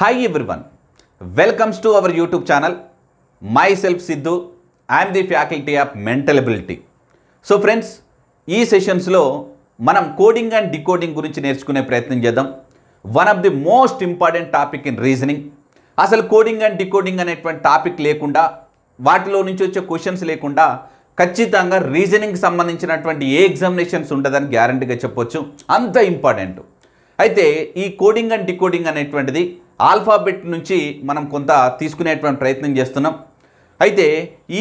hi everyone welcomes to our YouTube channel myself Siddhu I'm the faculty of mental so friends ఈ సెషన్స్లో మనం coding and decoding గురించి నేర్చుకునే ప్రయత్నం చేద్దాం one of the most important topic in reasoning అసలు coding and decoding అనేటువంటి topic లేకుండా వాటిలో నుంచి వచ్చే క్వశ్చన్స్ లేకుండా ఖచ్చితంగా రీజనింగ్కి సంబంధించినటువంటి ఏ ఎగ్జామినేషన్స్ ఉండదని గ్యారంటీగా చెప్పొచ్చు అంత ఇంపార్టెంట్ అయితే ఈ కోడింగ్ అండ్ డికోడింగ్ అనేటువంటిది ఆల్ఫాబెట్ నుంచి మనం కొంత తీసుకునేటువంటి ప్రయత్నం చేస్తున్నాం అయితే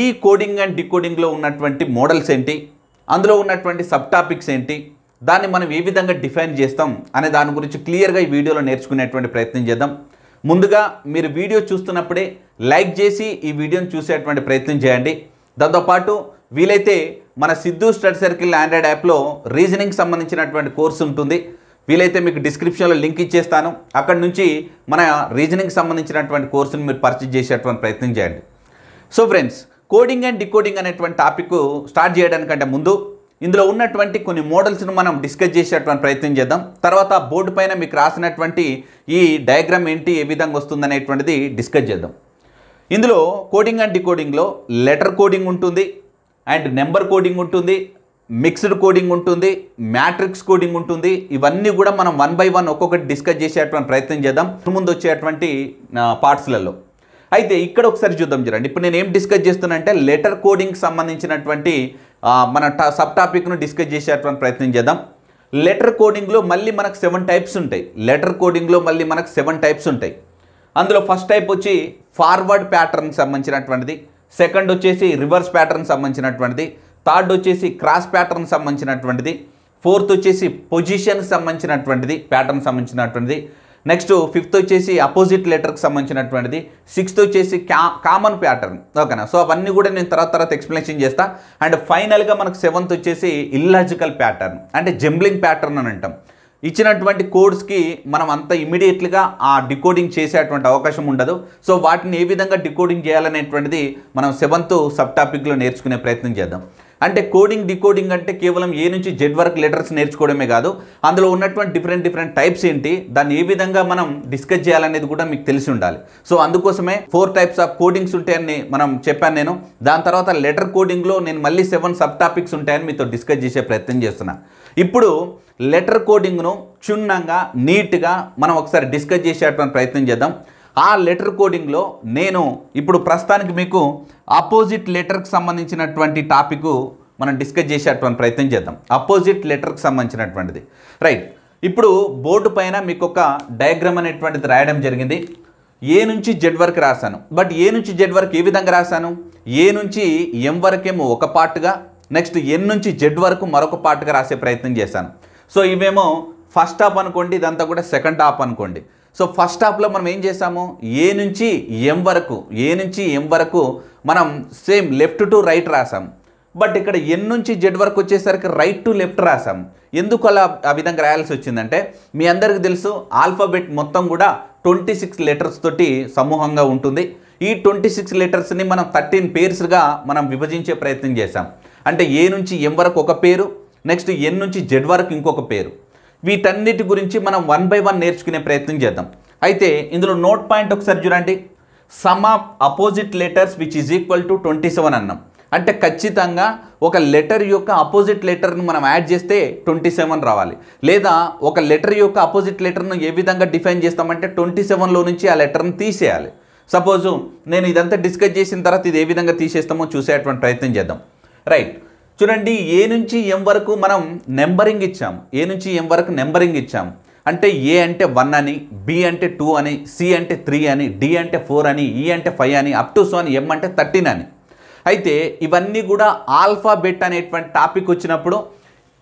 ఈ కోడింగ్ అండ్ డికోడింగ్లో ఉన్నటువంటి మోడల్స్ ఏంటి అందులో ఉన్నటువంటి సబ్ టాపిక్స్ ఏంటి దాన్ని మనం ఏ విధంగా డిఫైన్ చేస్తాం అనే దాని గురించి క్లియర్గా ఈ వీడియోలో నేర్చుకునేటువంటి ప్రయత్నం చేద్దాం ముందుగా మీరు వీడియో చూస్తున్నప్పుడే లైక్ చేసి ఈ వీడియోని చూసేటువంటి ప్రయత్నం చేయండి దాంతోపాటు వీలైతే మన సిద్ధు స్టడీ సర్కిల్ ఆండ్రాయిడ్ యాప్లో రీజనింగ్ సంబంధించినటువంటి కోర్సు ఉంటుంది వీలైతే మీకు డిస్క్రిప్షన్లో లింక్ ఇచ్చేస్తాను అక్కడ నుంచి మన రీజనింగ్కి సంబంధించినటువంటి కోర్సును మీరు పర్చేజ్ చేసేటువంటి ప్రయత్నం చేయండి so friends coding and decoding అనేటువంటి టాపిక్ స్టార్ట్ చేయడానికంటే ముందు ఇందులో ఉన్నటువంటి కొన్ని మోడల్స్ను మనం డిస్కస్ చేసేటువంటి ప్రయత్నం చేద్దాం తర్వాత బోర్డు పైన మీకు రాసినటువంటి ఈ డయాగ్రామ్ ఏంటి ఏ విధంగా వస్తుందనేటువంటిది డిస్కస్ చేద్దాం ఇందులో కోడింగ్ అండ్ డికోడింగ్లో లెటర్ కోడింగ్ ఉంటుంది అండ్ నెంబర్ కోడింగ్ ఉంటుంది మిక్స్డ్ కోడింగ్ ఉంటుంది మ్యాట్రిక్స్ కోడింగ్ ఉంటుంది ఇవన్నీ కూడా మనం వన్ బై వన్ ఒక్కొక్కటి డిస్కస్ చేసేటువంటి ప్రయత్నం చేద్దాం ముందు వచ్చేటువంటి పార్ట్స్లలో అయితే ఇక్కడ ఒకసారి చూద్దాం చూడండి ఇప్పుడు నేను ఏం డిస్కస్ చేస్తున్నానంటే లెటర్ కోడింగ్కి సంబంధించినటువంటి మన సబ్ టాపిక్ను డిస్కస్ చేసేటువంటి ప్రయత్నం చేద్దాం లెటర్ కోడింగ్లో మళ్ళీ మనకు సెవెన్ టైప్స్ ఉంటాయి లెటర్ కోడింగ్లో మళ్ళీ మనకు సెవెన్ టైప్స్ ఉంటాయి అందులో ఫస్ట్ టైప్ వచ్చి ఫార్వర్డ్ ప్యాటర్న్కి సంబంధించినటువంటిది సెకండ్ వచ్చేసి రివర్స్ ప్యాటర్న్ సంబంధించినటువంటిది థర్డ్ వచ్చేసి క్రాస్ ప్యాటర్న్ సంబంధించినటువంటిది ఫోర్త్ వచ్చేసి పొజిషన్కి సంబంధించినటువంటిది ప్యాటర్న్ సంబంధించినటువంటిది నెక్స్ట్ ఫిఫ్త్ వచ్చేసి అపోజిట్ లెటర్కి సంబంధించినటువంటిది సిక్స్త్ వచ్చేసి కామన్ ప్యాటర్న్ ఓకేనా సో అవన్నీ కూడా నేను తర్వాత తర్వాత ఎక్స్ప్లెనేషన్ చేస్తాను అండ్ ఫైనల్గా మనకు సెవెంత్ వచ్చేసి ఇల్లాజికల్ ప్యాటర్న్ అంటే జెంబ్లింగ్ ప్యాటర్న్ అని అంటాం ఇచ్చినటువంటి కోడ్స్కి మనం అంత ఇమీడియట్లీగా ఆ డికోడింగ్ చేసేటువంటి అవకాశం ఉండదు సో వాటిని ఏ విధంగా డికోడింగ్ చేయాలనేటువంటిది మనం సెవెంత్ సబ్ టాపిక్లో నేర్చుకునే ప్రయత్నం చేద్దాం అంటే కోడింగ్ డికోడింగ్ అంటే కేవలం ఏ నుంచి జెడ్ వరకు లెటర్స్ నేర్చుకోవడమే కాదు అందులో ఉన్నటువంటి డిఫరెంట్ డిఫరెంట్ టైప్స్ ఏంటి దాన్ని ఏ విధంగా మనం డిస్కస్ చేయాలనేది కూడా మీకు తెలిసి ఉండాలి సో అందుకోసమే ఫోర్ టైప్స్ ఆఫ్ కోడింగ్స్ ఉంటాయని మనం చెప్పాను నేను దాని తర్వాత లెటర్ కోడింగ్లో నేను మళ్ళీ సెవెన్ సబ్ టాపిక్స్ ఉంటాయని మీతో డిస్కస్ చేసే ప్రయత్నం చేస్తున్నా ఇప్పుడు లెటర్ కోడింగ్ను క్షుణ్ణంగా నీట్గా మనం ఒకసారి డిస్కస్ చేసేటువంటి ప్రయత్నం చేద్దాం ఆ లెటర్ కోడింగ్లో నేను ఇప్పుడు ప్రస్తుతానికి మీకు ఆపోజిట్ లెటర్కి సంబంధించినటువంటి టాపిక్ మనం డిస్కస్ చేసేటువంటి ప్రయత్నం చేద్దాం అపోజిట్ లెటర్కి సంబంధించినటువంటిది రైట్ ఇప్పుడు బోర్డు పైన మీకు ఒక డయాగ్రామ్ అనేటువంటిది రాయడం జరిగింది ఏ నుంచి జెడ్ వరకు రాశాను బట్ ఏ నుంచి జెడ్ వరకు ఏ విధంగా రాశాను ఏ నుంచి ఎం వరకేమో ఒక పార్ట్గా నెక్స్ట్ ఎన్ నుంచి జెడ్ వరకు మరొక పార్ట్గా రాసే ప్రయత్నం చేశాను సో ఇవేమో ఫస్ట్ హాఫ్ అనుకోండి ఇదంతా కూడా సెకండ్ హాఫ్ అనుకోండి సో ఫస్ట్ హాఫ్లో మనం ఏం చేసాము ఏ నుంచి ఎం వరకు ఏ నుంచి ఎం వరకు మనం సేమ్ లెఫ్ట్ టు రైట్ రాసాం బట్ ఇక్కడ ఎన్ నుంచి జెడ్ వరకు వచ్చేసరికి రైట్ టు లెఫ్ట్ రాసాం ఎందుకు అలా ఆ విధంగా రాయాల్సి వచ్చిందంటే మీ అందరికీ తెలుసు ఆల్ఫాబెట్ మొత్తం కూడా ట్వంటీ సిక్స్ లెటర్స్ తోటి సమూహంగా ఉంటుంది ఈ ట్వంటీ సిక్స్ లెటర్స్ని మనం థర్టీన్ పేర్స్గా మనం విభజించే ప్రయత్నం చేశాం అంటే ఏ నుంచి ఎం వరకు ఒక పేరు నెక్స్ట్ ఎన్ నుంచి జెడ్ వరకు ఇంకొక పేరు వీటన్నిటి గురించి మనం వన్ బై వన్ నేర్చుకునే ప్రయత్నం చేద్దాం అయితే ఇందులో నోట్ పాయింట్ ఒకసారి చూడండి sum of opposite letters which is equal to twenty seven అన్నాం అంటే ఖచ్చితంగా ఒక లెటర్ యొక్క అపోజిట్ లెటర్ను మనం యాడ్ చేస్తే ట్వంటీ సెవెన్ రావాలి లేదా ఒక లెటర్ యొక్క అపోజిట్ లెటర్ను ఏ విధంగా డిఫైన్ చేస్తామంటే ట్వంటీ సెవెన్లో నుంచి ఆ లెటర్ను తీసేయాలి సపోజు నేను ఇదంతా డిస్కస్ చేసిన తర్వాత ఇది ఏ విధంగా తీసేస్తామో చూసేటువంటి ప్రయత్నం చేద్దాం రైట్ చూడండి ఏ నుంచి ఎం వరకు మనం నెంబరింగ్ ఇచ్చాం ఏ నుంచి ఎం వరకు నెంబరింగ్ ఇచ్చాం అంటే ఏ అంటే వన్ అని బి అంటే టూ అని సి అంటే త్రీ అని డి అంటే ఫోర్ అని ఈ e అంటే ఫైవ్ అని అప్ టు సో అని ఎం అంటే థర్టీన్ అని అయితే ఇవన్నీ కూడా ఆల్ఫాబెట్ అనేటువంటి టాపిక్ వచ్చినప్పుడు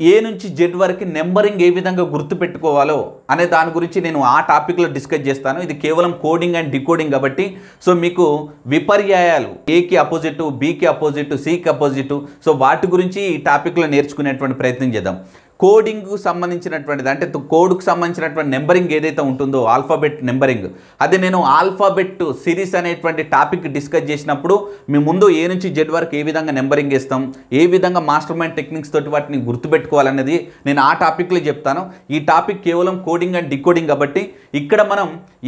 ఏ నుంచి జెడ్ వరకు నెంబరింగ్ ఏ విధంగా గుర్తుపెట్టుకోవాలో అనే దాని గురించి నేను ఆ టాపిక్లో డిస్కస్ చేస్తాను ఇది కేవలం కోడింగ్ అండ్ డికోడింగ్ కాబట్టి సో మీకు విపర్యాయాలు ఏకి అపోజిట్ బీకి అపోజిట్ సికి అపోజిట్ సో వాటి గురించి ఈ టాపిక్లో నేర్చుకునేటువంటి ప్రయత్నం చేద్దాం కోడింగ్కు సంబంధించినటువంటిది అంటే కోడ్కు సంబంధించినటువంటి నెంబరింగ్ ఏదైతే ఉంటుందో ఆల్ఫాబెట్ నెంబరింగ్ అదే నేను ఆల్ఫాబెట్ సిరీస్ అనేటువంటి టాపిక్ డిస్కస్ చేసినప్పుడు మీ ముందు ఏ నుంచి జెడ్ వరకు ఏ విధంగా నెంబరింగ్ వేస్తాం ఏ విధంగా మాస్టర్ మైండ్ టెక్నిక్స్ తోటి వాటిని గుర్తుపెట్టుకోవాలనేది నేను ఆ టాపిక్లో చెప్తాను ఈ టాపిక్ కేవలం కోడింగ్ అండ్ డికోడింగ్ కాబట్టి ఇక్కడ మనం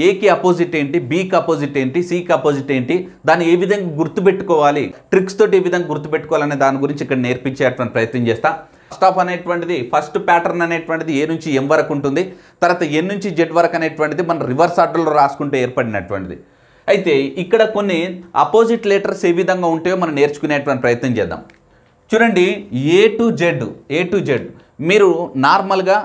ఏకి అపోజిట్ ఏంటి బీకి అపోజిట్ ఏంటి సికి అపోజిట్ ఏంటి దాన్ని ఏ విధంగా గుర్తుపెట్టుకోవాలి ట్రిక్స్ తోటి ఏ విధంగా గుర్తుపెట్టుకోవాలనే దాని గురించి ఇక్కడ నేర్పించేటువంటి ప్రయత్నం చేస్తాను ఫస్ట్ ఆఫ్ అనేటువంటిది ఫస్ట్ ప్యాటర్న్ అనేటువంటిది ఏ నుంచి ఎం వరకు ఉంటుంది తర్వాత ఎన్ నుంచి జెడ్ వరకు అనేటువంటిది మనం రివర్స్ ఆర్డర్లో రాసుకుంటే ఏర్పడినటువంటిది అయితే ఇక్కడ కొన్ని అపోజిట్ లెటర్స్ ఏ విధంగా ఉంటాయో మనం నేర్చుకునేటువంటి ప్రయత్నం చేద్దాం చూడండి A to Z A to Z మీరు నార్మల్గా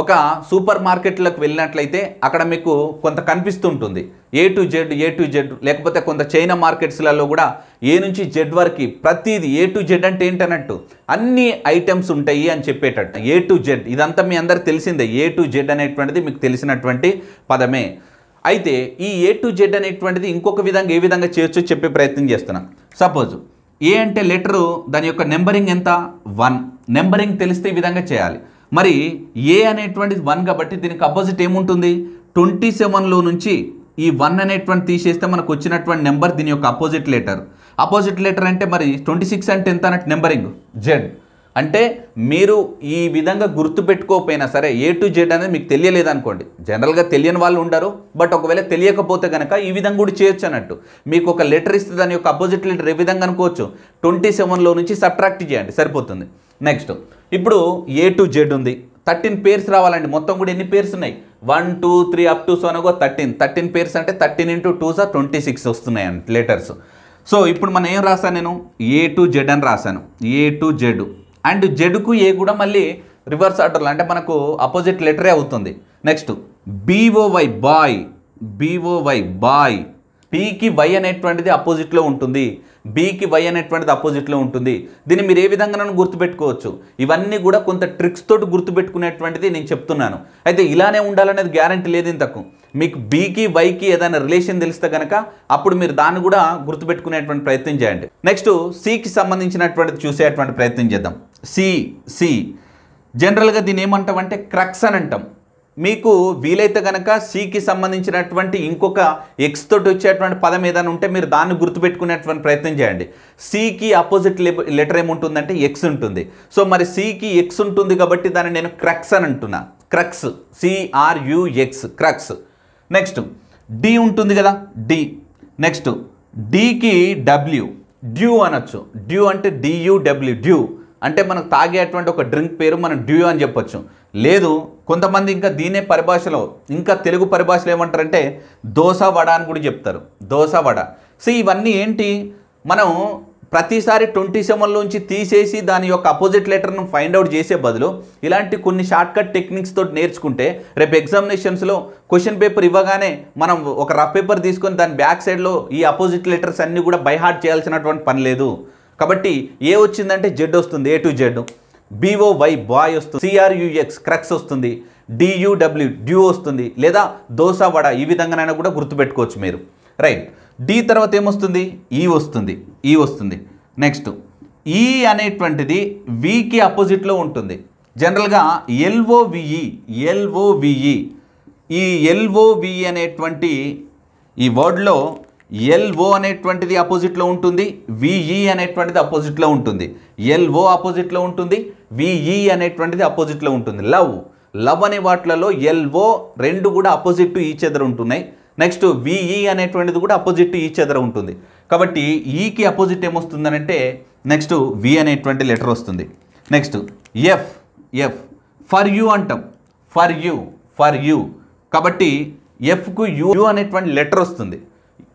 ఒక సూపర్ మార్కెట్లకు వెళ్ళినట్లయితే అక్కడ మీకు కొంత కనిపిస్తుంటుంది A to Z A to Z లేకపోతే కొంత చైనా మార్కెట్స్లలో కూడా ఏ నుంచి జెడ్ వరకు ప్రతిది ఏ టు జెడ్ అంటే ఏంటన్నట్టు అన్ని ఐటమ్స్ ఉంటాయి అని చెప్పేటట్టు ఏ టు జెడ్ ఇదంతా మీ అందరు తెలిసిందే ఏ టు జెడ్ అనేటువంటిది మీకు తెలిసినటువంటి పదమే అయితే ఈ ఏ టు జెడ్ అనేటువంటిది ఇంకొక విధంగా ఏ విధంగా చేయొచ్చో చెప్పే ప్రయత్నం చేస్తున్నాం సపోజ్ ఏ అంటే లెటరు దాని యొక్క నెంబరింగ్ ఎంత వన్ నెంబరింగ్ తెలిస్తే ఈ విధంగా చేయాలి మరి ఏ అనేటువంటిది వన్ కాబట్టి దీనికి అపోజిట్ ఏముంటుంది ట్వంటీ సెవెన్లో నుంచి ఈ వన్ అనేటువంటి తీసేస్తే మనకు వచ్చినటువంటి నెంబర్ దీని యొక్క అపోజిట్ లెటర్ అపోజిట్ లెటర్ అంటే మరి ట్వంటీ సిక్స్ అంటే ఎంత అన్నట్టు నెంబరింగ్ జెడ్ అంటే మీరు ఈ విధంగా గుర్తుపెట్టుకోకపోయినా సరే ఏ టు జెడ్ అనేది మీకు తెలియలేదు అనుకోండి జనరల్గా తెలియని వాళ్ళు ఉండరు బట్ ఒకవేళ తెలియకపోతే కనుక ఈ విధంగా కూడా చేయొచ్చు అన్నట్టు మీకు ఒక లెటర్ ఇస్తే దాని యొక్క అపోజిట్ లెటర్ ఏ విధంగా అనుకోవచ్చు ట్వంటీ సెవెన్లో నుంచి సబ్ట్రాక్ట్ చేయండి సరిపోతుంది నెక్స్ట్ ఇప్పుడు ఏ టు జెడ్ ఉంది థర్టీన్ పేర్స్ రావాలండి మొత్తం కూడా ఎన్ని పేర్స్ ఉన్నాయి one two three up to సోనగో థర్టీన్ థర్టీన్ పేర్స్ అంటే thirteen into two sir twenty six వస్తున్నాయండి లెటర్స్ సో ఇప్పుడు మనం ఏం రాశాను నేను ఏ టు జెడ్ అని రాశాను ఏ టు జెడ్ అండ్ జెడ్కు ఏ కూడా మళ్ళీ రివర్స్ ఆర్డర్లో అంటే మనకు అపోజిట్ లెటరే అవుతుంది next B O Y boy B O Y boy పీకి వై అనేటువంటిది అపోజిట్లో ఉంటుంది బీకి వై అనేటువంటిది అపోజిట్లో ఉంటుంది దీన్ని మీరు ఏ విధంగా గుర్తుపెట్టుకోవచ్చు ఇవన్నీ కూడా కొంత ట్రిక్స్ తోటి గుర్తుపెట్టుకునేటువంటిది నేను చెప్తున్నాను అయితే ఇలానే ఉండాలనేది గ్యారంటీ లేదు ఇంతకు మీకు బీకి వైకి ఏదైనా రిలేషన్ తెలిస్తే కనుక అప్పుడు మీరు దాన్ని కూడా గుర్తుపెట్టుకునేటువంటి ప్రయత్నం చేయండి నెక్స్ట్ సికి సంబంధించినటువంటిది చూసేటువంటి ప్రయత్నం చేద్దాం సి సి జనరల్గా దీన్ని ఏమంటామంటే క్రక్స్ అని అంటాం మీకు వీలైతే కనుక సికి సంబంధించినటువంటి ఇంకొక ఎక్స్ తోటి వచ్చేటువంటి పదం ఏదైనా ఉంటే మీరు దాన్ని గుర్తుపెట్టుకునేటువంటి ప్రయత్నం చేయండి సికి అపోజిట్ లెటర్ ఏముంటుందంటే ఎక్స్ ఉంటుంది సో మరి సికి ఎక్స్ ఉంటుంది కాబట్టి దాన్ని నేను క్రక్స్ అని అంటున్నా crux C R U X crux next D ఉంటుంది కదా డి నెక్స్ట్ డికి డబ్ల్యూ డ్యూ అనొచ్చు డ్యూ అంటే డియూడబ్ల్యూ డ్యూ అంటే మనకు తాగేటువంటి ఒక డ్రింక్ పేరు మనం డ్యూ అని చెప్పొచ్చు లేదు కొంతమంది ఇంకా దీనే పరిభాషలో ఇంకా తెలుగు పరిభాషలో ఏమంటారంటే దోశ వడ అని కూడా చెప్తారు దోశ వడ సో ఇవన్నీ ఏంటి మనం ప్రతిసారి ట్వంటీ సెవెన్లోంచి తీసేసి దాని యొక్క అపోజిట్ లెటర్ను ఫైండ్ అవుట్ చేసే బదులు ఇలాంటి కొన్ని షార్ట్కట్ టెక్నిక్స్ తోటి నేర్చుకుంటే రేపు ఎగ్జామినేషన్స్లో క్వశ్చన్ పేపర్ ఇవ్వగానే మనం ఒక రఫ్ పేపర్ తీసుకొని దాని బ్యాక్ సైడ్లో ఈ అపోజిట్ లెటర్స్ అన్నీ కూడా బై హార్ట్ చేయాల్సినటువంటి పని లేదు కాబట్టి ఏ వచ్చిందంటే జెడ్ వస్తుంది A to Z Y boy వస్తుంది సిఆర్యుఎక్స్ క్రక్స్ వస్తుంది డియూడబ్ల్యూ డ్యూ వస్తుంది లేదా దోశ వడ ఈ విధంగానైనా కూడా గుర్తుపెట్టుకోవచ్చు మీరు రైట్ డి తర్వాత ఏమొస్తుంది e e e ఈ వస్తుంది ఈ వస్తుంది నెక్స్ట్ ఈ అనేటువంటిది వికి అపోజిట్లో ఉంటుంది జనరల్గా ఎల్ఓవిఈ ఎల్ఓవిఈ ఈ ఎల్ఓవిఈ అనేటువంటి ఈ వర్డ్లో ఎల్ఓ అనేటువంటిది అపోజిట్లో ఉంటుంది విఈ అనేటువంటిది అపోజిట్లో ఉంటుంది ఎల్ఓ అపోజిట్లో ఉంటుంది విఈ అనేటువంటిది అపోజిట్లో ఉంటుంది లవ్ లవ్ అనే వాటిలలో ఎల్ఓ రెండు కూడా అపోజిట్ టు ఈ చెదర ఉంటున్నాయి నెక్స్ట్ విఈ అనేటువంటిది కూడా అపోజిట్ టు ఈ చెదర ఉంటుంది కాబట్టి ఈకి అపోజిట్ ఏమొస్తుందనంటే నెక్స్ట్ వి అనేటువంటి లెటర్ వస్తుంది next F F for you అంటాం ఫర్ యూ ఫర్ యూ కాబట్టి ఎఫ్కు యూ అనేటువంటి లెటర్ వస్తుంది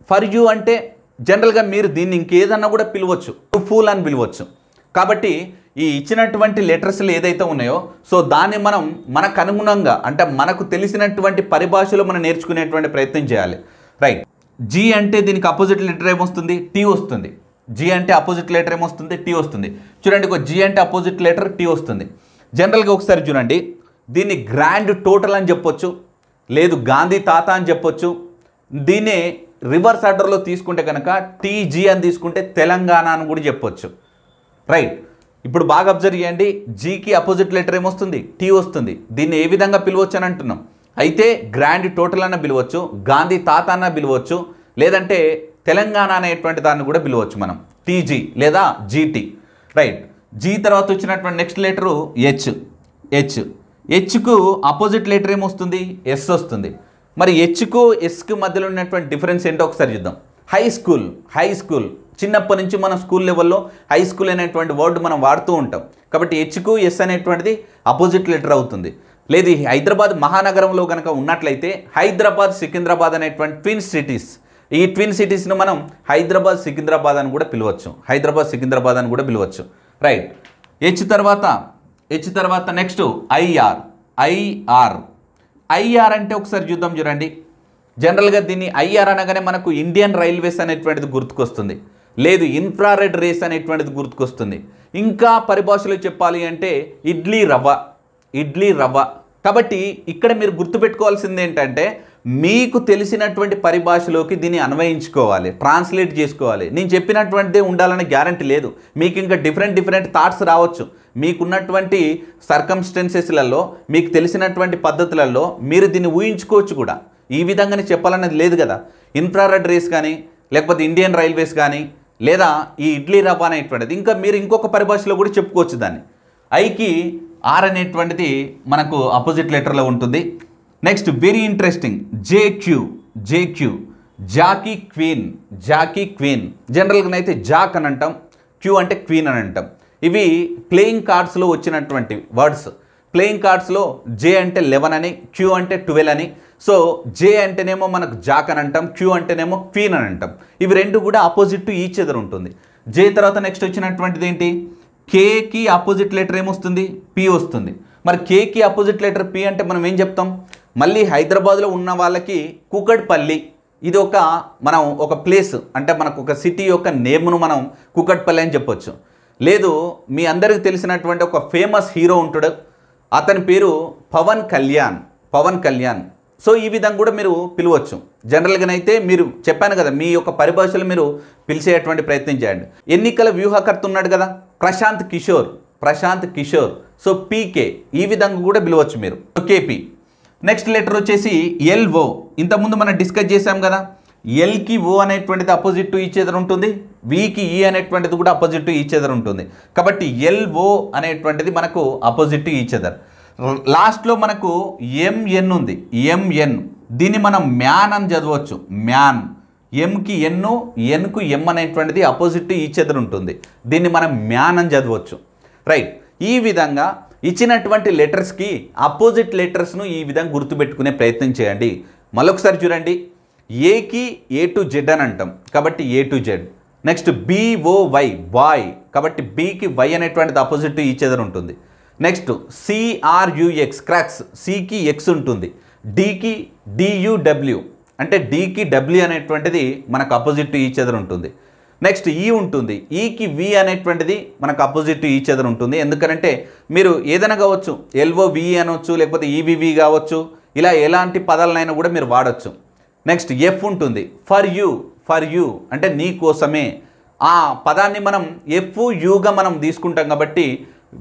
ఫర్ యూ అంటే జనరల్గా మీరు దీన్ని ఇంకేదన్నా కూడా పిలవచ్చు ఫూల్ అని పిలవచ్చు కాబట్టి ఈ ఇచ్చినటువంటి లెటర్స్లు ఏదైతే ఉన్నాయో సో దాన్ని మనం మనకు అనుగుణంగా అంటే మనకు తెలిసినటువంటి పరిభాషలో మనం నేర్చుకునేటువంటి ప్రయత్నం చేయాలి రైట్ జీ అంటే దీనికి అపోజిట్ లెటర్ ఏమొస్తుంది టీ వస్తుంది జీ అంటే అపోజిట్ లెటర్ ఏమొస్తుంది టీ వస్తుంది చూడండి ఒక జీ అంటే అపోజిట్ లెటర్ టీ వస్తుంది జనరల్గా ఒకసారి చూడండి దీన్ని గ్రాండ్ టోటల్ అని చెప్పొచ్చు లేదు గాంధీ తాత అని చెప్పొచ్చు దీన్నే రివర్స్ ఆర్డర్లో తీసుకుంటే కనుక టీజీ అని తీసుకుంటే తెలంగాణ అని కూడా చెప్పొచ్చు రైట్ ఇప్పుడు బాగా అబ్జర్వ్ చేయండి జీకి అపోజిట్ లెటర్ ఏమొస్తుంది టీ వస్తుంది దీన్ని ఏ విధంగా పిలవచ్చు అని అంటున్నాం అయితే గ్రాండ్ టోటల్ అన్న పిలవచ్చు గాంధీ తాత అన్న పిలవచ్చు లేదంటే తెలంగాణ అనేటువంటి దాన్ని కూడా పిలవచ్చు మనం టీజీ లేదా జీటీ రైట్ జీ తర్వాత వచ్చినటువంటి నెక్స్ట్ లెటరు హెచ్ హెచ్ హెచ్కు అపోజిట్ లెటర్ ఏమొస్తుంది ఎస్ వస్తుంది మరి హెచ్కు ఎస్కు మధ్యలో ఉన్నటువంటి డిఫరెన్స్ ఏంటో ఒకసారి చూద్దాం హై స్కూల్ హై స్కూల్ చిన్నప్పటి నుంచి మనం స్కూల్ లెవెల్లో హై స్కూల్ అనేటువంటి వర్డ్ మనం వాడుతూ ఉంటాం కాబట్టి హెచ్కు ఎస్ అనేటువంటిది అపోజిట్ లెటర్ అవుతుంది లేదు హైదరాబాద్ మహానగరంలో కనుక ఉన్నట్లయితే హైదరాబాద్ సికింద్రాబాద్ అనేటువంటి ట్విన్ సిటీస్ ఈ ట్విన్ సిటీస్ను మనం హైదరాబాద్ సికింద్రాబాద్ అని కూడా పిలవచ్చు హైదరాబాద్ సికింద్రాబాద్ అని కూడా పిలవచ్చు రైట్ హెచ్ తర్వాత హెచ్ తర్వాత నెక్స్ట్ ఐఆర్ ఐఆర్ ఐఆర్ అంటే ఒకసారి చూద్దాం చూడండి జనరల్గా దీన్ని ఐఆర్ అనగానే మనకు ఇండియన్ రైల్వేస్ అనేటువంటిది గుర్తుకొస్తుంది లేదు ఇన్ఫ్రారెడ్ రేస్ అనేటువంటిది గుర్తుకొస్తుంది ఇంకా పరిభాషలో చెప్పాలి అంటే ఇడ్లీ రవ్వ ఇడ్లీ రవ్వ కాబట్టి ఇక్కడ మీరు గుర్తుపెట్టుకోవాల్సింది ఏంటంటే మీకు తెలిసినటువంటి పరిభాషలోకి దీన్ని అన్వయించుకోవాలి ట్రాన్స్లేట్ చేసుకోవాలి నేను చెప్పినటువంటిదే ఉండాలనే గ్యారంటీ లేదు మీకు ఇంకా డిఫరెంట్ డిఫరెంట్ థాట్స్ రావచ్చు మీకున్నటువంటి సర్కమ్స్టెన్సెస్లలో మీకు తెలిసినటువంటి పద్ధతులలో మీరు దీన్ని ఊహించుకోవచ్చు కూడా ఈ విధంగానే చెప్పాలనేది లేదు కదా ఇన్ఫ్రారెడ్ రేస్ కానీ లేకపోతే ఇండియన్ రైల్వేస్ కానీ లేదా ఈ ఇడ్లీ రవ్వ అనేటువంటిది ఇంకా మీరు ఇంకొక పరిభాషలో కూడా చెప్పుకోవచ్చు దాన్ని ఐకి ఆర్ అనేటువంటిది మనకు అపోజిట్ లెటర్లో ఉంటుంది next very interesting J Q J Q jackie queen jackie queen జనరల్గానైతే జాక్ అని అంటాం క్యూ అంటే క్వీన్ అని అంటాం ఇవి ప్లేయింగ్ కార్డ్స్లో వచ్చినటువంటి వర్డ్స్ ప్లేయింగ్ కార్డ్స్లో జే అంటే లెవెన్ అని క్యూ అంటే ట్వెల్వ్ అని సో జే అంటేనేమో మనకు జాక్ అని అంటాం క్యూ అంటేనేమో క్వీన్ అని అంటాం ఇవి రెండు కూడా ఆపోజిట్ టు ఈచ్ ఎదురు ఉంటుంది జే తర్వాత నెక్స్ట్ వచ్చినటువంటిది ఏంటి కేకి ఆపోజిట్ లెటర్ ఏమొస్తుంది పి వస్తుంది మరి కేకి ఆపోజిట్ లెటర్ పి అంటే మనం ఏం చెప్తాం మళ్ళీ హైదరాబాద్లో ఉన్న వాళ్ళకి కూకట్పల్లి ఇది ఒక మనం ఒక ప్లేస్ అంటే మనకు ఒక సిటీ యొక్క నేమ్ను మనం కూకట్పల్లి అని చెప్పొచ్చు లేదు మీ అందరికీ తెలిసినటువంటి ఒక ఫేమస్ హీరో ఉంటాడు అతని పేరు పవన్ కళ్యాణ్ పవన్ కళ్యాణ్ సో ఈ విధంగా కూడా మీరు పిలవచ్చు జనరల్గానైతే మీరు చెప్పాను కదా మీ యొక్క పరిభాషలు మీరు పిలిచేటువంటి ప్రయత్నం చేయండి ఎన్నికల వ్యూహకర్త ఉన్నాడు కదా ప్రశాంత్ కిషోర్ ప్రశాంత్ కిషోర్ సో పీకే ఈ విధంగా కూడా పిలవచ్చు మీరు కేపీ నెక్స్ట్ లెటర్ వచ్చేసి ఎల్ఓ ఇంతకుముందు మనం డిస్కస్ చేసాం కదా ఎల్కి ఓ అనేటువంటిది అపోజిట్ టు ఈచెదర్ ఉంటుంది వికి ఈ e అనేటువంటిది కూడా అపోజిట్ టు ఈచెదర్ ఉంటుంది కాబట్టి ఎల్ఓ అనేటువంటిది మనకు అపోజిట్ టు ఈచెదర్ లాస్ట్లో మనకు ఎంఎన్ ఉంది ఎంఎన్ దీన్ని మనం మ్యాన్ అని చదవచ్చు మ్యాన్ ఎంకి ఎన్ను ఎన్కు ఎం అనేటువంటిది అపోజిట్ ఈచెదర్ ఉంటుంది దీన్ని మనం మ్యాన్ అని చదవచ్చు రైట్ ఈ విధంగా ఇచ్చినటువంటి లెటర్స్కి అపోజిట్ లెటర్స్ను ఈ విధంగా గుర్తుపెట్టుకునే ప్రయత్నం చేయండి మరొకసారి చూడండి ఏకి ఏ టు జెడ్ అని అంటాం కాబట్టి A to Z next B O Y Y కాబట్టి బీకి వై అనేటువంటిది అపోజిట్ ఈ చెదర్ ఉంటుంది నెక్స్ట్ సిఆర్యుఎక్స్ క్రాక్స్ సికి ఎక్స్ ఉంటుంది డికి డియూడబ్ల్యూ అంటే డికి డబ్ల్యూ అనేటువంటిది మనకు అపోజిట్ ఈ చెదర్ ఉంటుంది నెక్స్ట్ ఈ ఉంటుంది ఈకి వి అనేటువంటిది మనకు అపోజిట్ ఈ చెదర్ ఉంటుంది ఎందుకంటే మీరు ఏదైనా కావచ్చు ఎల్వో వి అనొచ్చు లేకపోతే ఈవివి కావచ్చు ఇలా ఎలాంటి పదాలనైనా కూడా మీరు వాడచ్చు నెక్స్ట్ ఎఫ్ ఉంటుంది ఫర్ యూ ఫర్ యూ అంటే నీ కోసమే ఆ పదాన్ని మనం ఎఫ్ యూగా మనం తీసుకుంటాం కాబట్టి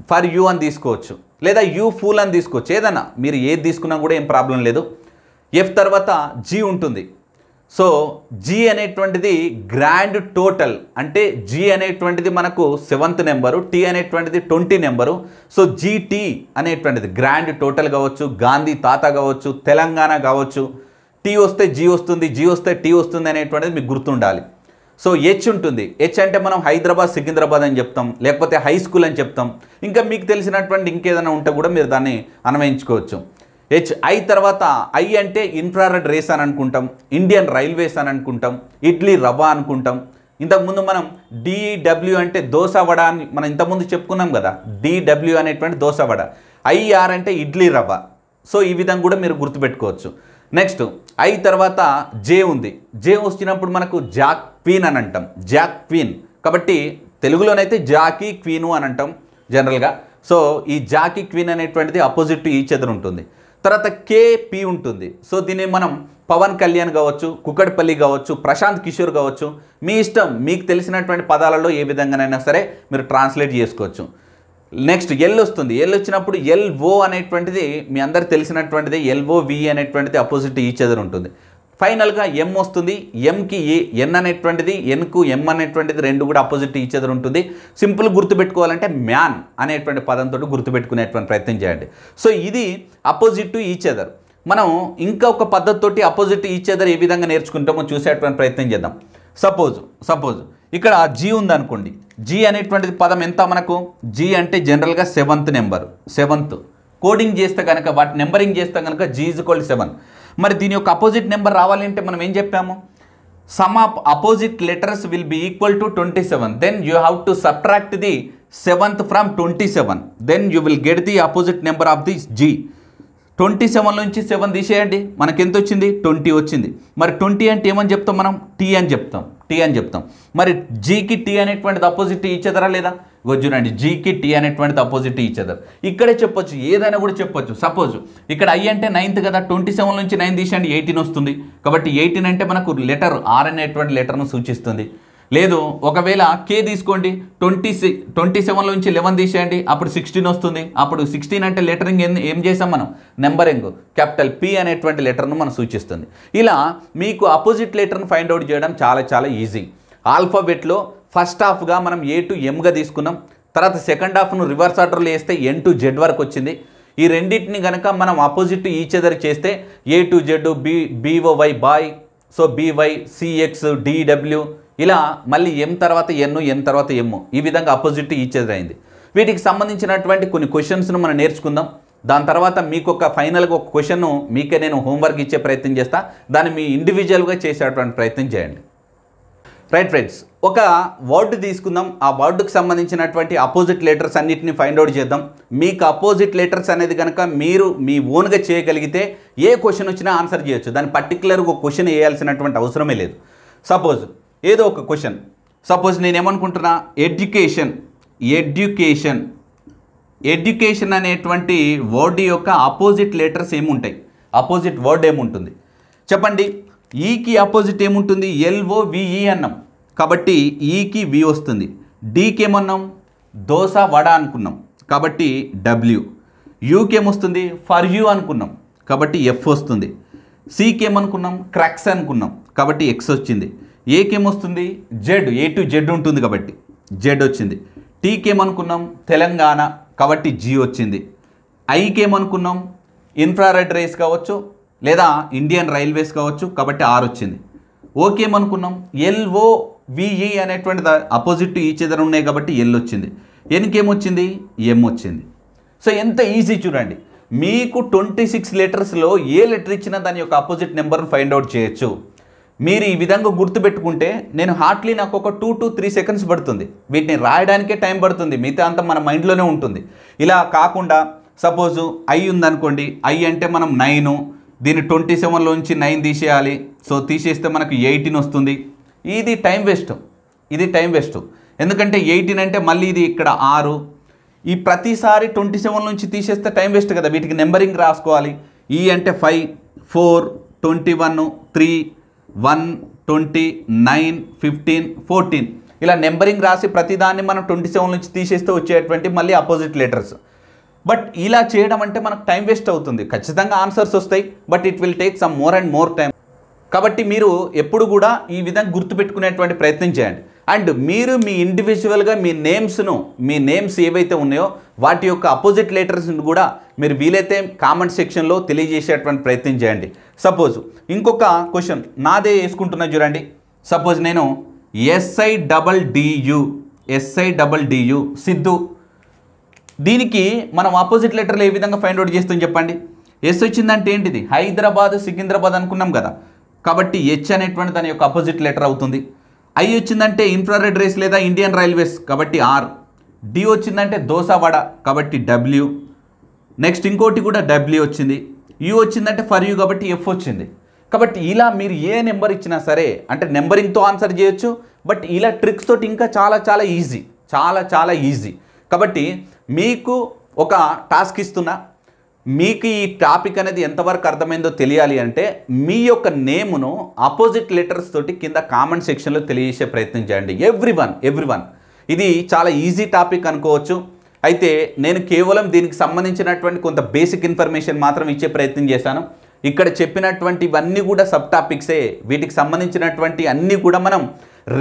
ఫర్ యూ అని తీసుకోవచ్చు లేదా యూ ఫుల్ అని తీసుకోవచ్చు ఏదైనా మీరు ఏది తీసుకున్నా కూడా ఏం ప్రాబ్లం లేదు ఎఫ్ తర్వాత జీ ఉంటుంది సో జీ అనేటువంటిది గ్రాండ్ టోటల్ అంటే జీ అనేటువంటిది మనకు సెవెంత్ నెంబరు టీ అనేటువంటిది ట్వంటీ నెంబరు సో జీటీ అనేటువంటిది గ్రాండ్ టోటల్ కావచ్చు గాంధీ తాత కావచ్చు తెలంగాణ కావచ్చు టీ వస్తే జీ వస్తుంది జీ వస్తే టీ వస్తుంది అనేటువంటిది మీకు గుర్తుండాలి సో హెచ్ ఉంటుంది హెచ్ అంటే మనం హైదరాబాద్ సికింద్రాబాద్ అని చెప్తాం లేకపోతే హై స్కూల్ అని చెప్తాం ఇంకా మీకు తెలిసినటువంటి ఇంకేదైనా ఉంటే కూడా మీరు దాన్ని అన్వయించుకోవచ్చు హెచ్ ఐ తర్వాత ఐ అంటే ఇన్ఫ్రారెడ్ రేస్ అని అనుకుంటాం ఇండియన్ రైల్వేస్ అని అనుకుంటాం ఇడ్లీ రవ్వ అనుకుంటాం ఇంతకుముందు మనం డిడబ్ల్యూ e అంటే దోశ వడ అని మనం ఇంతకుముందు చెప్పుకున్నాం కదా డిడబ్ల్యూ e అనేటువంటి దోశ వడ ఐఆర్ e అంటే ఇడ్లీ రవ్వ సో ఈ విధంగా కూడా మీరు గుర్తుపెట్టుకోవచ్చు నెక్స్ట్ ఐ తర్వాత జే ఉంది జే వచ్చినప్పుడు మనకు జాక్ క్వీన్ అని అంటాం జాక్ క్వీన్ కాబట్టి తెలుగులోనైతే జాకీ క్వీను అని అంటాం జనరల్గా సో ఈ జాకీ క్వీన్ అనేటువంటిది అపోజిట్ టు ఈచ్ ఉంటుంది తర్వాత కేపీ ఉంటుంది సో దీన్ని మనం పవన్ కళ్యాణ్ కావచ్చు కుక్కడపల్లి కావచ్చు ప్రశాంత్ కిషోర్ కావచ్చు మీ ఇష్టం మీకు తెలిసినటువంటి పదాలలో ఏ విధంగానైనా సరే మీరు ట్రాన్స్లేట్ చేసుకోవచ్చు నెక్స్ట్ ఎల్ వస్తుంది ఎల్ వచ్చినప్పుడు ఎల్ఓ అనేటువంటిది మీ అందరు తెలిసినటువంటిది ఎల్ఓవి అనేటువంటిది అపోజిట్ ఈచ్ అదర్ ఉంటుంది ఫైనల్గా ఎం వస్తుంది ఎంకి ఏ ఎన్ అనేటువంటిది ఎన్కు ఎం అనేటువంటిది రెండు కూడా అపోజిట్ ఈచ్ ఎదురు ఉంటుంది సింపుల్ గుర్తుపెట్టుకోవాలంటే మ్యాన్ అనేటువంటి పదంతో గుర్తుపెట్టుకునేటువంటి ప్రయత్నం చేయండి సో ఇది అపోజిట్ టు ఈచ్ ఎదర్ మనం ఇంకా ఒక పద్ధతితోటి అపోజిట్ ఈచ్ ఎదర్ ఏ విధంగా నేర్చుకుంటామో చూసేటువంటి ప్రయత్నం చేద్దాం సపోజ్ సపోజ్ ఇక్కడ జీ ఉందనుకోండి జీ అనేటువంటిది పదం ఎంత మనకు జీ అంటే జనరల్గా సెవెంత్ నెంబర్ సెవెంత్ కోడింగ్ చేస్తే కనుక వాటి నెంబరింగ్ చేస్తే కనుక జీ ఈజ్ కోల్డ్ సెవెన్ మరి దీని యొక్క అపోజిట్ నెంబర్ రావాలి అంటే మనం ఏం చెప్పాము sum of opposite letters will be equal to twenty seven then you have to subtract the seventh from twenty seven then you will get the opposite number of the G twenty seven నుంచి seven తీసేయండి మనకి ఎంత వచ్చింది twenty వచ్చింది మరి twenty అంటే ఏమని చెప్తాం మనం టీ అని చెప్తాం టీ అని చెప్తాం మరి జీకి టీ అనేటువంటిది అపోజిట్ ఇచ్చేదరా లేదా అండి జీకి టీ అనేటువంటిది అపోజిట్ ఈచ్ అదర్ ఇక్కడే చెప్పొచ్చు ఏదైనా కూడా చెప్పొచ్చు సపోజ్ ఇక్కడ ఐ అంటే నైన్త్ కదా ట్వంటీ సెవెన్ నుంచి నైన్ తీసేయండి ఎయిటీన్ వస్తుంది కాబట్టి ఎయిటీన్ అంటే మనకు లెటర్ ఆర్ అనేటువంటి లెటర్ను సూచిస్తుంది లేదు ఒకవేళ కే తీసుకోండి ట్వంటీ సి ట్వంటీ సెవెన్ నుంచి లెవెన్ తీసేయండి అప్పుడు సిక్స్టీన్ వస్తుంది అప్పుడు సిక్స్టీన్ అంటే లెటరింగ్ ఏం ఏం చేసాం మనం నెంబరింగ్ క్యాపిటల్ పి అనేటువంటి లెటర్ను మనం సూచిస్తుంది ఇలా మీకు అపోజిట్ లెటర్ను ఫైండ్ అవుట్ చేయడం చాలా చాలా ఈజీ ఆల్ఫాబెట్లో ఫస్ట్ హాఫ్గా మనం ఏ టు ఎమ్గా తీసుకున్నాం తర్వాత సెకండ్ హాఫ్ను రివర్స్ ఆర్డర్లో వేస్తే ఎన్ టు జెడ్ వరకు వచ్చింది ఈ రెండింటిని కనుక మనం ఆపోజిట్ ఈచ్ అదర్ చేస్తే A to Z B BOY boy so BY CX DW ఇలా మళ్ళీ ఎం తర్వాత ఎన్ ఎం తర్వాత ఎమ్ ఈ విధంగా అపోజిట్ ఈచ్ అదర్ అయింది వీటికి సంబంధించినటువంటి కొన్ని క్వశ్చన్స్ను మనం నేర్చుకుందాం దాని తర్వాత మీకు ఒక ఫైనల్గా ఒక క్వశ్చన్ను మీకే నేను హోంవర్క్ ఇచ్చే ప్రయత్నం చేస్తాను దాన్ని మీ ఇండివిజువల్గా చేసేటువంటి ప్రయత్నం చేయండి రైట్ ఫ్రెండ్స్ ఒక వర్డ్ తీసుకుందాం ఆ వర్డ్కి సంబంధించినటువంటి అపోజిట్ లెటర్స్ అన్నిటిని ఫైండ్ అవుట్ చేద్దాం మీకు అపోజిట్ లెటర్స్ అనేది కనుక మీరు మీ ఓన్గా చేయగలిగితే ఏ క్వశ్చన్ వచ్చినా ఆన్సర్ చేయొచ్చు దాని పర్టికులర్గా ఒక క్వశ్చన్ వేయాల్సినటువంటి అవసరమే లేదు సపోజ్ ఏదో ఒక క్వశ్చన్ సపోజ్ నేనేమనుకుంటున్నా ఎడ్యుకేషన్ ఎడ్యుకేషన్ ఎడ్యుకేషన్ అనేటువంటి వర్డ్ యొక్క అపోజిట్ లెటర్స్ ఏముంటాయి అపోజిట్ వర్డ్ ఏముంటుంది చెప్పండి ఈకి ఆపోజిట్ ఏముంటుంది ఎల్ఓ విఈ అన్నాం కాబట్టి ఈకి వి వస్తుంది డీకి ఏమన్నాం దోశ వడ అనుకున్నాం కాబట్టి డబ్ల్యూ ఏమొస్తుంది ఫర్ యూ అనుకున్నాం కాబట్టి ఎఫ్ వస్తుంది ఏమనుకున్నాం క్రాక్స్ అనుకున్నాం కాబట్టి ఎక్స్ వచ్చింది ఏకేమొస్తుంది జెడ్ ఏ టు జెడ్ ఉంటుంది కాబట్టి జెడ్ వచ్చింది ఏమనుకున్నాం తెలంగాణ కాబట్టి జీ వచ్చింది ఏమనుకున్నాం ఇన్ఫ్రారెడ్ రేస్ కావచ్చు లేదా ఇండియన్ రైల్వేస్ కావచ్చు కాబట్టి ఆర్ వచ్చింది ఓకే అనుకున్నాం ఎల్ఓ విఈ e అనేటువంటి అపోజిట్ ఈచ్ ఎదర్ ఉన్నాయి కాబట్టి ఎల్ వచ్చింది ఎన్కేమొచ్చింది ఎం వచ్చింది సో ఎంత ఈజీ చూడండి మీకు ట్వంటీ సిక్స్ లెటర్స్లో ఏ లెటర్ ఇచ్చినా దాని యొక్క అపోజిట్ నెంబర్ను ఫైండ్ అవుట్ చేయొచ్చు మీరు ఈ విధంగా గుర్తుపెట్టుకుంటే నేను హార్ట్లీ నాకు ఒక టూ టు త్రీ సెకండ్స్ పడుతుంది వీటిని రాయడానికే టైం పడుతుంది మిగతా అంతా మన మైండ్లోనే ఉంటుంది ఇలా కాకుండా సపోజు ఐ ఉందనుకోండి ఐ అంటే మనం నైను దీన్ని ట్వంటీ సెవెన్లో నుంచి నైన్ తీసేయాలి సో తీసేస్తే మనకు ఎయిటీన్ వస్తుంది ఇది టైం వేస్ట్ ఇది టైం వేస్ట్ ఎందుకంటే ఎయిటీన్ అంటే మళ్ళీ ఇది ఇక్కడ ఆరు ఈ ప్రతిసారి ట్వంటీ సెవెన్ నుంచి తీసేస్తే టైం వేస్ట్ కదా వీటికి నెంబరింగ్ రాసుకోవాలి ఈ అంటే five four twenty one three one twenty nine fifteen fourteen ఇలా నెంబరింగ్ రాసి ప్రతిదాన్ని మనం ట్వంటీ సెవెన్ నుంచి తీసేస్తే వచ్చేటువంటి మళ్ళీ అపోజిట్ లెటర్స్ బట్ ఇలా చేయడం అంటే మనకు టైం వేస్ట్ అవుతుంది ఖచ్చితంగా ఆన్సర్స్ వస్తాయి but it will take some more and more time కాబట్టి మీరు ఎప్పుడు కూడా ఈ విధంగా గుర్తుపెట్టుకునేటువంటి ప్రయత్నం చేయండి అండ్ మీరు మీ ఇండివిజువల్గా మీ నేమ్స్ను మీ నేమ్స్ ఏవైతే ఉన్నాయో వాటి యొక్క అపోజిట్ లెటర్స్ని కూడా మీరు వీలైతే కామెంట్ సెక్షన్లో తెలియజేసేటువంటి ప్రయత్నం చేయండి సపోజ్ ఇంకొక క్వశ్చన్ నాదే వేసుకుంటున్నా చూడండి సపోజ్ నేను SI double DU SI double DU Siddhu దీనికి మనం ఆపోజిట్ లెటర్లు ఏ విధంగా ఫైండ్ అవుట్ చేస్తాం చెప్పండి ఎస్ వచ్చిందంటే ఏంటిది హైదరాబాద్ సికింద్రాబాద్ అనుకున్నాం కదా కాబట్టి హెచ్ అనేటువంటి దాని యొక్క అపోజిట్ లెటర్ అవుతుంది ఐ వచ్చిందంటే ఇన్ఫ్రారెడ్ రేస్ లేదా ఇండియన్ రైల్వేస్ కాబట్టి ఆర్ డి వచ్చిందంటే దోసవాడ కాబట్టి డబ్ల్యూ నెక్స్ట్ ఇంకోటి కూడా డబ్ల్యూ వచ్చింది యూ వచ్చిందంటే ఫర్ యూ కాబట్టి ఎఫ్ వచ్చింది కాబట్టి ఇలా మీరు ఏ నెంబర్ ఇచ్చినా సరే అంటే నెంబరింగ్తో ఆన్సర్ చేయొచ్చు బట్ ఇలా ట్రిక్స్ తోటి ఇంకా చాలా చాలా ఈజీ చాలా చాలా ఈజీ కాబట్టి మీకు ఒక టాస్క్ ఇస్తున్నా మీకు ఈ టాపిక్ అనేది ఎంతవరకు అర్థమైందో తెలియాలి అంటే మీ యొక్క నేమును ఆపోజిట్ లెటర్స్ తోటి కింద కామెంట్ సెక్షన్లో తెలియజేసే ప్రయత్నం చేయండి ఎవ్రీ వన్ ఎవ్రీ వన్ ఇది చాలా ఈజీ టాపిక్ అనుకోవచ్చు అయితే నేను కేవలం దీనికి సంబంధించినటువంటి కొంత బేసిక్ ఇన్ఫర్మేషన్ మాత్రం ఇచ్చే ప్రయత్నం చేశాను ఇక్కడ చెప్పినటువంటి ఇవన్నీ కూడా సబ్ టాపిక్సే వీటికి సంబంధించినటువంటి అన్నీ కూడా మనం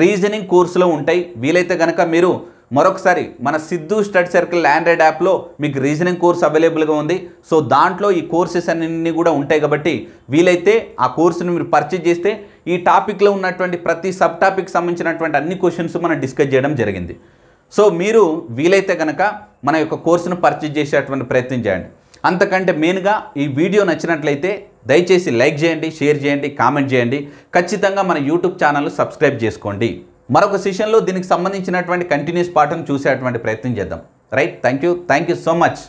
రీజనింగ్ కోర్సులో ఉంటాయి వీలైతే కనుక మీరు మరొకసారి మన సిద్ధు స్టడ్ సర్కిల్ ఆండ్రాయిడ్ యాప్లో మీకు రీజనింగ్ కోర్స్ అవైలబుల్గా ఉంది సో దాంట్లో ఈ కోర్సెస్ అన్నీ కూడా ఉంటాయి కాబట్టి వీలైతే ఆ కోర్సును మీరు పర్చేజ్ చేస్తే ఈ టాపిక్లో ఉన్నటువంటి ప్రతి సబ్ టాపిక్ సంబంధించినటువంటి అన్ని క్వశ్చన్స్ మనం డిస్కస్ చేయడం జరిగింది సో మీరు వీలైతే కనుక మన యొక్క కోర్సును పర్చేజ్ చేసేటువంటి ప్రయత్నం చేయండి అంతకంటే మెయిన్గా ఈ వీడియో నచ్చినట్లయితే దయచేసి లైక్ చేయండి షేర్ చేయండి కామెంట్ చేయండి ఖచ్చితంగా మన యూట్యూబ్ ఛానల్ సబ్స్క్రైబ్ చేసుకోండి మరొక సెషన్లో దీనికి సంబంధించినటువంటి కంటిన్యూస్ పాఠం చూసేటువంటి ప్రయత్నం చేద్దాం right thank you thank you so much